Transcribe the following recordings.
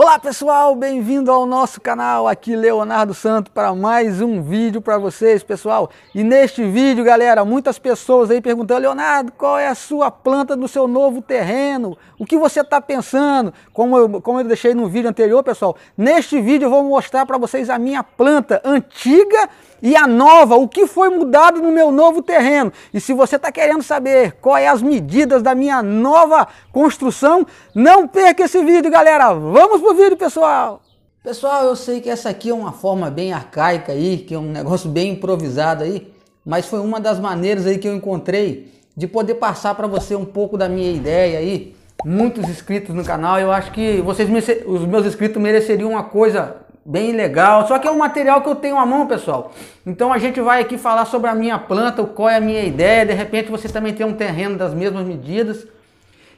Olá pessoal, bem-vindo ao nosso canal, aqui Leonardo Santo para mais um vídeo para vocês pessoal. E neste vídeo galera, muitas pessoas aí perguntando, Leonardo, qual é a sua planta do seu novo terreno? O que você está pensando? Como eu, como eu deixei no vídeo anterior pessoal, neste vídeo eu vou mostrar para vocês a minha planta antiga e a nova, o que foi mudado no meu novo terreno. E se você está querendo saber quais é as medidas da minha nova construção, não perca esse vídeo, galera. Vamos pro vídeo, pessoal. Pessoal, eu sei que essa aqui é uma forma bem arcaica aí, que é um negócio bem improvisado aí, mas foi uma das maneiras aí que eu encontrei de poder passar para você um pouco da minha ideia aí. Muitos inscritos no canal, eu acho que vocês os meus inscritos mereceriam uma coisa bem legal. Só que é um material que eu tenho à mão, pessoal. Então a gente vai aqui falar sobre a minha planta, qual é a minha ideia. De repente você também tem um terreno das mesmas medidas.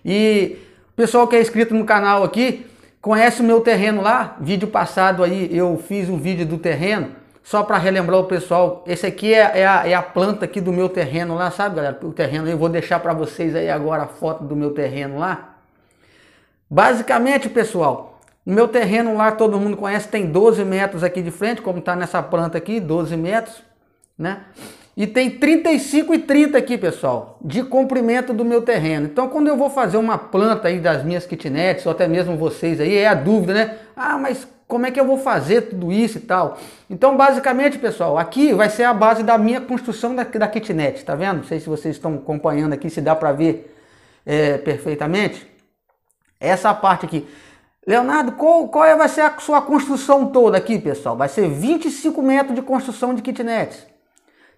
E o pessoal que é inscrito no canal aqui conhece o meu terreno lá. Vídeo passado aí eu fiz um vídeo do terreno. Só para relembrar o pessoal, esse aqui é, é, a, é, a, planta aqui do meu terreno lá, sabe, galera? O terreno eu vou deixar para vocês aí agora a foto do meu terreno lá. Basicamente, pessoal, o meu terreno lá, todo mundo conhece, tem 12 metros aqui de frente, como está nessa planta aqui, 12 metros, né? E tem 35 e 30 aqui, pessoal, de comprimento do meu terreno. Então, quando eu vou fazer uma planta aí das minhas kitnets, ou até mesmo vocês aí, é a dúvida, né? Ah, mas como é que eu vou fazer tudo isso e tal? Então, basicamente, pessoal, aqui vai ser a base da minha construção da, da kitnet, tá vendo? Não sei se vocês estão acompanhando aqui, se dá para ver é, perfeitamente. Essa parte aqui. Leonardo, qual, qual é, vai ser a sua construção toda aqui, pessoal? Vai ser 25 metros de construção de kitnets.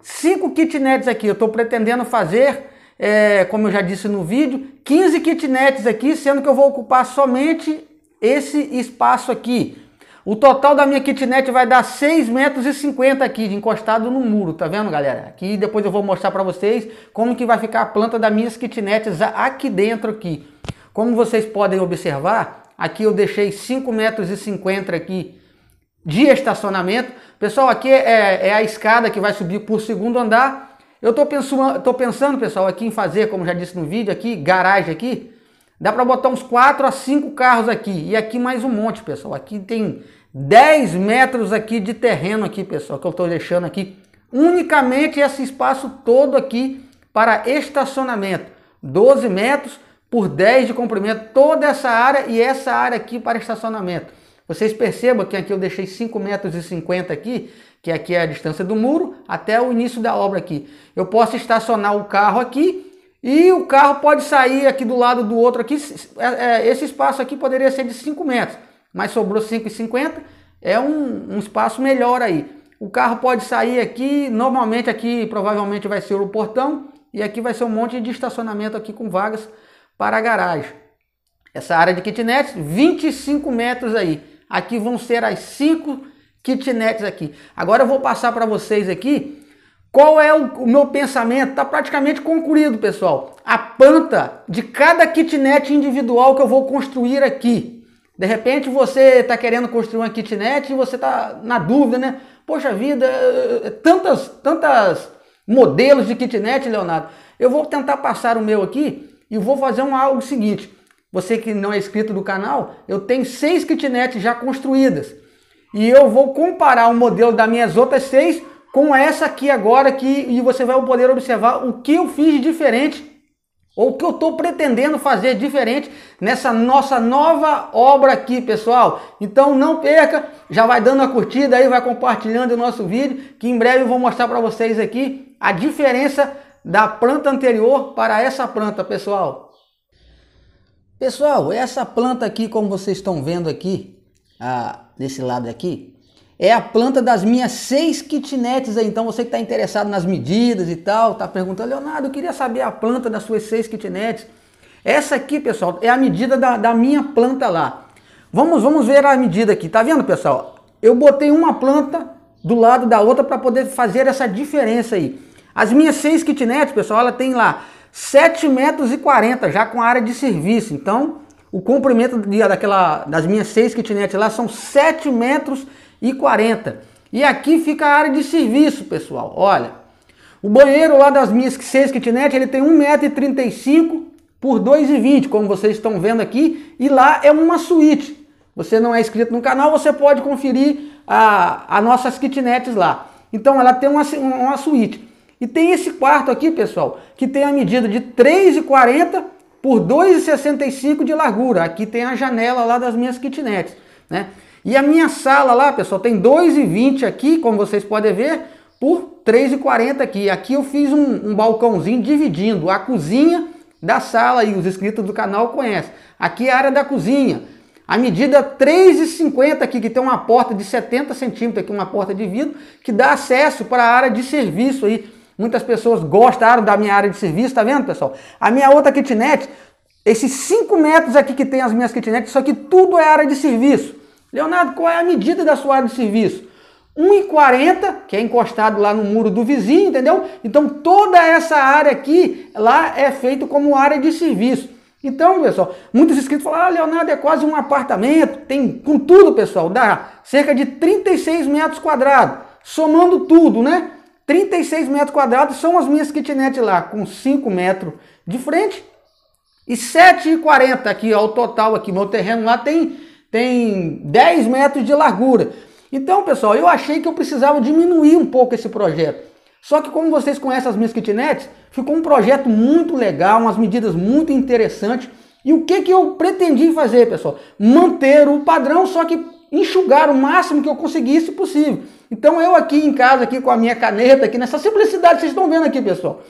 Cinco kitnets aqui, eu estou pretendendo fazer, é, como eu já disse no vídeo, 15 kitnets aqui, sendo que eu vou ocupar somente esse espaço aqui. O total da minha kitnet vai dar 6,50 metros aqui, encostado no muro, tá vendo, galera? Aqui depois eu vou mostrar para vocês como que vai ficar a planta das minhas kitnets aqui dentro aqui. Como vocês podem observar, Aqui eu deixei 5,50 metros e aqui de estacionamento. Pessoal, aqui é, é, é, a escada que vai subir por segundo andar. Eu estou pensando, tô pensando, pessoal, aqui em fazer, como já disse no vídeo aqui, garagem aqui. Dá para botar uns 4 a 5 carros aqui. E aqui mais um monte, pessoal. Aqui tem 10 metros aqui de terreno aqui, pessoal, que eu estou deixando aqui. Unicamente esse espaço todo aqui para estacionamento. 12 metros por 10 de comprimento, toda essa área e essa área aqui para estacionamento. Vocês percebam que aqui eu deixei 5,50 metros e aqui, que aqui é a distância do muro, até o início da obra aqui. Eu posso estacionar o carro aqui e o carro pode sair aqui do lado do outro aqui. É, é, esse espaço aqui poderia ser de 5 metros, mas sobrou 5,50. É um, um espaço melhor aí. O carro pode sair aqui, normalmente aqui provavelmente vai ser o portão e aqui vai ser um monte de estacionamento aqui com vagas para a garagem. Essa área de kitnet, 25 metros aí. Aqui vão ser as cinco kitnets aqui. Agora eu vou passar para vocês aqui qual é o, meu pensamento? Está praticamente concluído, pessoal. A planta de cada kitnet individual que eu vou construir aqui. De repente você está querendo construir uma kitnet e você está na dúvida, né? Poxa vida, eh, tantas, tantas modelos de kitnet, Leonardo. Eu vou tentar passar o meu aqui e vou fazer um algo seguinte. Você que não é inscrito do canal, eu tenho seis kitnets já construídas. E eu vou comparar o modelo das minhas outras seis com essa aqui agora que e você vai poder observar o que eu fiz diferente ou o que eu estou pretendendo fazer diferente nessa nossa nova obra aqui, pessoal. Então não perca, já vai dando a curtida aí, vai compartilhando o nosso vídeo, que em breve eu vou mostrar para vocês aqui a diferença da planta anterior para essa planta, pessoal. Pessoal, essa planta aqui, como vocês estão vendo aqui, ah, desse lado aqui, é a planta das minhas seis kitnetes. Então, você que está interessado nas medidas e tal, está perguntando, Leonardo, eu queria saber a planta das suas seis kitnetes. Essa aqui, pessoal, é a medida da, da minha planta lá. Vamos, vamos ver a medida aqui. Tá vendo, pessoal? Eu botei uma planta do lado da outra para poder fazer essa diferença aí. As minhas seis kitnets, pessoal, ela tem lá 7 metros e 40 já com área de serviço. Então, o comprimento daquela, das minhas seis kitnets lá são 7 metros e 40. E aqui fica a área de serviço, pessoal. Olha, o banheiro lá das minhas seis kitnets, ele tem 1,35m por 2,20, como vocês estão vendo aqui, e lá é uma suíte. Você não é inscrito no canal, você pode conferir as nossas kitnets lá. Então ela tem uma, uma suíte. E tem esse quarto aqui, pessoal, que tem a medida de 3,40 por 2,65 de largura. Aqui tem a janela lá das minhas kitnets, né? E a minha sala lá, pessoal, tem 2,20 aqui, como vocês podem ver, por 3,40 aqui. Aqui eu fiz um, um balcãozinho dividindo a cozinha da sala e os inscritos do canal conhecem. Aqui é a área da cozinha. A medida 3,50 aqui, que tem uma porta de 70 centímetros aqui, uma porta de vidro, que dá acesso para a área de serviço aí, Muitas pessoas gostaram da minha área de serviço, tá vendo, pessoal? A minha outra kitnet, esses 5 metros aqui que tem as minhas kitnets, isso aqui tudo é área de serviço. Leonardo, qual é a medida da sua área de serviço? 1,40, que é encostado lá no muro do vizinho, entendeu? Então toda essa área aqui, lá é feito como área de serviço. Então, pessoal, muitos inscritos falam: ah, Leonardo, é quase um apartamento, tem com tudo, pessoal, dá cerca de 36 metros quadrados, somando tudo, né? 36 metros quadrados são as minhas kitnet lá, com 5 metros de frente e 7,40 aqui, ó, o total aqui. Meu terreno lá tem, tem 10 metros de largura. Então, pessoal, eu achei que eu precisava diminuir um pouco esse projeto. Só que como vocês conhecem as minhas kitnets, ficou um projeto muito legal, umas medidas muito interessantes. E o que, que eu pretendi fazer, pessoal? Manter o padrão, só que enxugar o máximo que eu conseguisse possível. Então eu aqui em casa, aqui com a minha caneta, aqui nessa simplicidade que vocês estão vendo aqui, pessoal,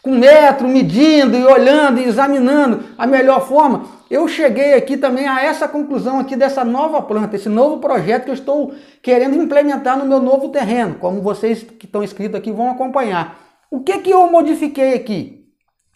com metro, medindo e olhando e examinando a melhor forma, eu cheguei aqui também a essa conclusão aqui dessa nova planta, esse novo projeto que eu estou querendo implementar no meu novo terreno, como vocês que estão inscritos aqui vão acompanhar. O que que eu modifiquei aqui?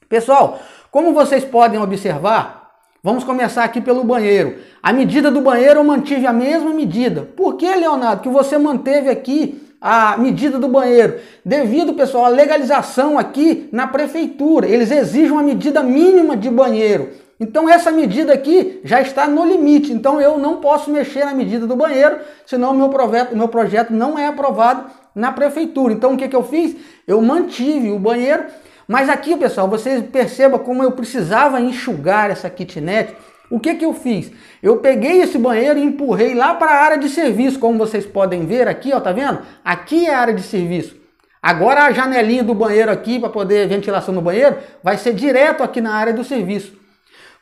Pessoal, como vocês podem observar, Vamos começar aqui pelo banheiro. A medida do banheiro eu mantive a mesma medida. Por que, Leonardo, que você manteve aqui a medida do banheiro? Devido, pessoal, à legalização aqui na prefeitura. Eles exigem uma medida mínima de banheiro. Então essa medida aqui já está no limite. Então eu não posso mexer na medida do banheiro, senão meu meu projeto não é aprovado na prefeitura. Então o que, que eu fiz? Eu mantive o banheiro mas aqui, pessoal, vocês percebam como eu precisava enxugar essa kitnet. O que, que eu fiz? Eu peguei esse banheiro e empurrei lá para a área de serviço, como vocês podem ver aqui, ó, tá vendo? Aqui é a área de serviço. Agora a janelinha do banheiro aqui para poder ventilação no banheiro vai ser direto aqui na área do serviço.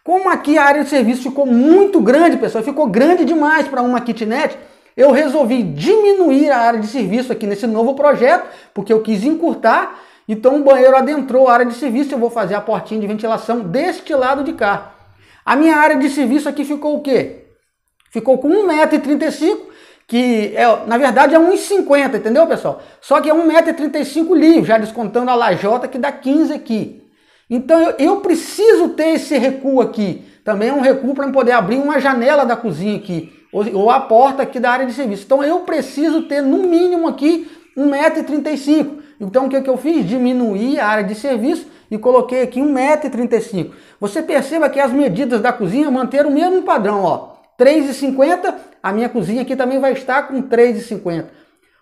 Como aqui a área de serviço ficou muito grande, pessoal, ficou grande demais para uma kitnet, eu resolvi diminuir a área de serviço aqui nesse novo projeto, porque eu quis encurtar então o banheiro adentrou a área de serviço, eu vou fazer a portinha de ventilação deste lado de cá. A minha área de serviço aqui ficou o quê? Ficou com 1,35m, que é, na verdade é 1,50m, entendeu, pessoal? Só que é 1,35m livre, já descontando a lajota que dá 15 aqui. Então eu, eu preciso ter esse recuo aqui. Também é um recuo para poder abrir uma janela da cozinha aqui, ou, ou a porta aqui da área de serviço. Então eu preciso ter no mínimo aqui 1,35m. Então o que, é que eu fiz? Diminuí a área de serviço e coloquei aqui 1,35m. Você perceba que as medidas da cozinha manteram o mesmo padrão, ó. 3,50, a minha cozinha aqui também vai estar com 3,50.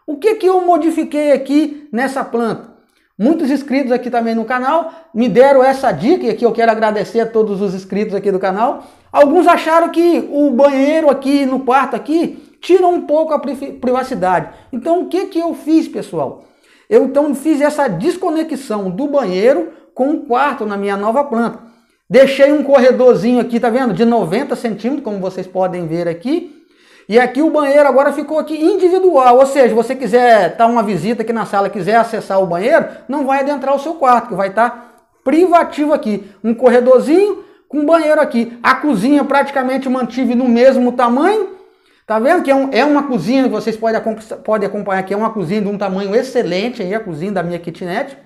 O que, é que eu modifiquei aqui nessa planta? Muitos inscritos aqui também no canal me deram essa dica e aqui eu quero agradecer a todos os inscritos aqui do canal. Alguns acharam que o banheiro aqui no quarto aqui tira um pouco a privacidade. Então o que, é que eu fiz, pessoal? Eu então fiz essa desconexão do banheiro com o quarto na minha nova planta. Deixei um corredorzinho aqui, tá vendo? De 90 centímetros, como vocês podem ver aqui. E aqui o banheiro agora ficou aqui individual, ou seja, você quiser estar uma visita aqui na sala, quiser acessar o banheiro, não vai adentrar o seu quarto, que vai estar tá privativo aqui. Um corredorzinho com banheiro aqui. A cozinha praticamente mantive no mesmo tamanho Tá vendo que é, um, é uma cozinha que vocês podem, podem acompanhar que é uma cozinha de um tamanho excelente, aí a cozinha da minha kitnet.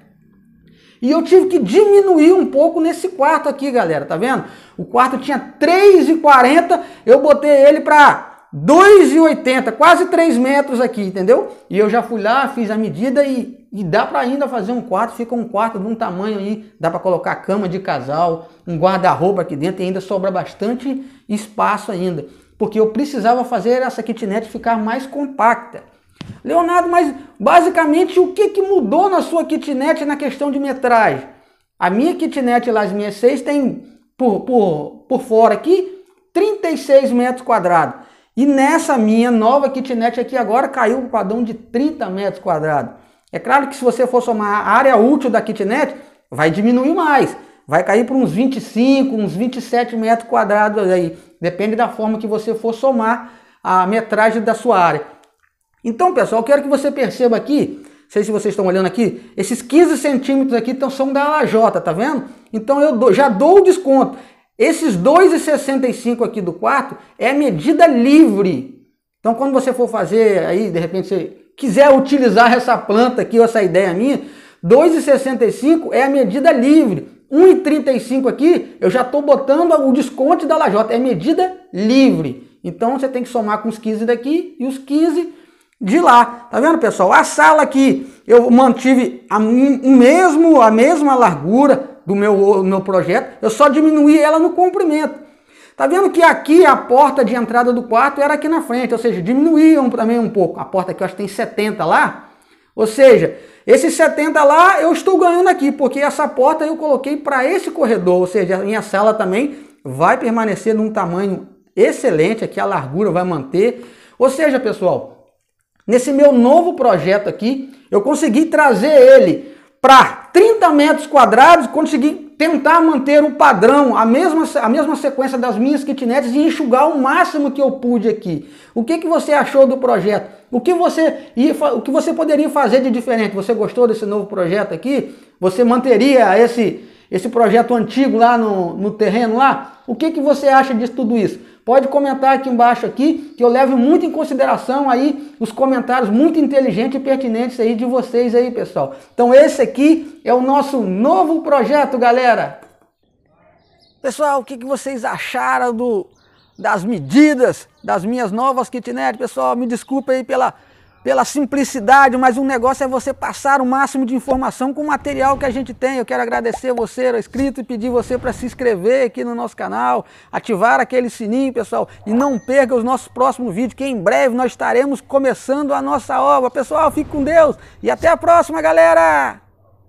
E eu tive que diminuir um pouco nesse quarto aqui, galera, tá vendo? O quarto tinha 3,40, eu botei ele para 2,80, quase 3 metros aqui, entendeu? E eu já fui lá, fiz a medida e, e dá para ainda fazer um quarto, fica um quarto de um tamanho aí, dá para colocar cama de casal, um guarda-roupa aqui dentro e ainda sobra bastante espaço ainda porque eu precisava fazer essa kitnet ficar mais compacta. Leonardo, mas basicamente o que, que mudou na sua kitnet na questão de metragem? A minha kitnet Las Minhas 6 tem por, por, por fora aqui 36 metros quadrados. E nessa minha nova kitnet aqui agora caiu o um padrão de 30 metros quadrados. É claro que se você for somar a área útil da kitnet, vai diminuir mais vai cair para uns 25, uns 27 metros quadrados aí. Depende da forma que você for somar a metragem da sua área. Então, pessoal, quero que você perceba aqui, sei se vocês estão olhando aqui, esses 15 centímetros aqui são da lajota, tá vendo? Então eu já dou o desconto. Esses 2,65 aqui do quarto é medida livre. Então, quando você for fazer aí, de repente, você quiser utilizar essa planta aqui, ou essa ideia minha, 2,65 é a medida livre. 1,35 aqui, eu já estou botando o desconto da lajota. É medida livre. Então você tem que somar com os 15 daqui e os 15 de lá. Tá vendo, pessoal? A sala aqui, eu mantive a, mesmo, a mesma largura do meu, meu projeto. Eu só diminuí ela no comprimento. Tá vendo que aqui a porta de entrada do quarto era aqui na frente, ou seja, diminuíam também um pouco. A porta aqui eu acho que tem 70 lá. Ou seja, esses 70 lá eu estou ganhando aqui, porque essa porta eu coloquei para esse corredor, ou seja, a minha sala também vai permanecer num tamanho excelente, aqui a largura vai manter. Ou seja, pessoal, nesse meu novo projeto aqui, eu consegui trazer ele para 30 metros quadrados conseguir tentar manter o padrão, a mesma, a mesma sequência das minhas kitnets e enxugar o máximo que eu pude aqui. O que, que você achou do projeto? O que, você o que você poderia fazer de diferente? Você gostou desse novo projeto aqui? Você manteria esse, esse projeto antigo lá no, no terreno lá? O que, que você acha disso tudo isso? Pode comentar aqui embaixo aqui, que eu levo muito em consideração aí os comentários muito inteligentes e pertinentes aí de vocês aí, pessoal. Então esse aqui é o nosso novo projeto, galera. Pessoal, o que, vocês acharam do, das medidas das minhas novas kitnet? Pessoal, me desculpa aí pela pela simplicidade, mas um negócio é você passar o máximo de informação com o material que a gente tem. Eu quero agradecer você, inscrito, e pedir você para se inscrever aqui no nosso canal, ativar aquele sininho, pessoal, e não perca os nossos próximos vídeos, que em breve nós estaremos começando a nossa obra. Pessoal, fique com Deus e até a próxima, galera!